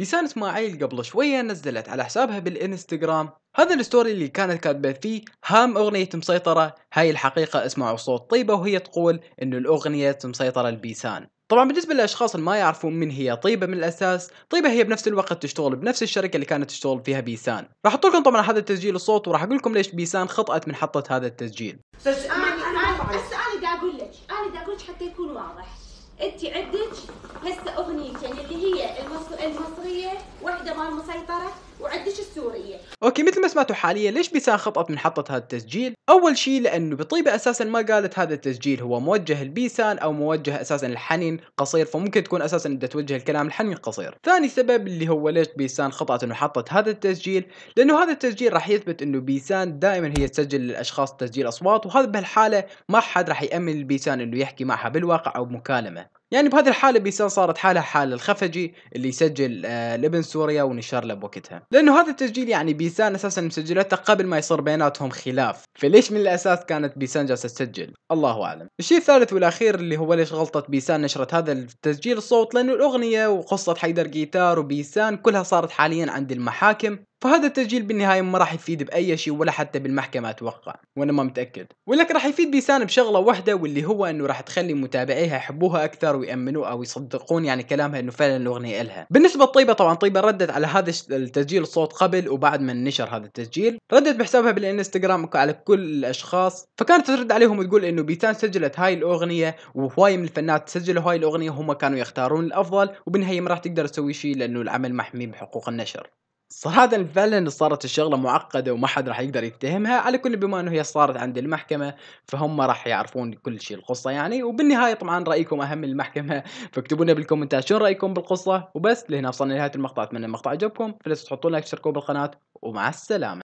بيسان اسماعيل قبل شوية نزلت على حسابها بالانستغرام هذا الستوري اللي كانت كاتبه فيه هام أغنية مسيطرة هاي الحقيقة اسمعوا صوت طيبة وهي تقول إنه الأغنية مسيطرة لبيسان طبعا بالنسبة للأشخاص اللي ما يعرفون من هي طيبة من الأساس طيبة هي بنفس الوقت تشتغل بنفس الشركة اللي كانت تشتغل فيها بيسان راح أحط لكم طبعا هذا التسجيل الصوت وراح أقول لكم ليش بيسان خطأت من حطة هذا التسجيل بس أنا أنا أنا أقول لك أنا دا أقول لك حتى يكون واضح أنت عندك اليابان مسيطره وعدش السورية اوكي مثل ما سمعتوا حاليا ليش بيسان خطأت من حطت هذا التسجيل اول شيء لانه بطيبة اساسا ما قالت هذا التسجيل هو موجه لبيسان او موجه اساسا لحنين قصير فممكن تكون اساسا بدها توجه الكلام لحنين قصير ثاني سبب اللي هو ليش بيسان خطأت انه حطت هذا التسجيل لانه هذا التسجيل راح يثبت انه بيسان دائما هي تسجل للاشخاص تسجيل اصوات وهذا بهالحالة ما حد راح يامن لبيسان انه يحكي معها بالواقع او بمكالمة. يعني بهذه الحالة بيسان صارت حالها حال الخفجي اللي يسجل آه، لابن سوريا ونشر له بوقتها لأنه هذا التسجيل يعني بيسان أساسا مسجلته قبل ما يصير بيناتهم خلاف فليش من الأساس كانت بيسان جالسة تسجل الله أعلم الشيء الثالث والأخير اللي هو ليش غلطة بيسان نشرت هذا التسجيل الصوت لأنه الأغنية وقصة حيدر جيتار وبيسان كلها صارت حاليا عند المحاكم فهذا التسجيل بالنهايه ما راح يفيد باي شيء ولا حتى بالمحكمه اتوقع وانا ما متاكد ولكن راح يفيد بيسان بشغله واحده واللي هو انه راح تخلي متابعيها يحبوها اكثر ويامنوا او يصدقون يعني كلامها انه فعلا الاغنيه الها بالنسبه لطيبه طبعا طيبه ردت على هذا التسجيل الصوت قبل وبعد ما نشر هذا التسجيل ردت بحسابها بالانستغرام على كل الاشخاص فكانت ترد عليهم وتقول انه بيسان سجلت هاي الاغنيه وهواي من الفنانات سجلوا هاي الاغنيه هم كانوا يختارون الافضل وبالنهايه ما راح تقدر تسوي شيء لانه العمل محمي بحقوق النشر صراحة فعلا صارت الشغلة معقدة وما حد راح يقدر يتهمها على كل بما انه هي صارت عند المحكمة فهم راح يعرفون كل شيء القصة يعني وبالنهاية طبعا رأيكم اهم المحكمة فاكتبوا لنا بالكومنتات شو رأيكم بالقصة وبس لهنا وصلنا لنهاية المقطع اتمنى المقطع عجبكم فلا تنسوا تحطوا لايك تشتركوا بالقناة ومع السلامة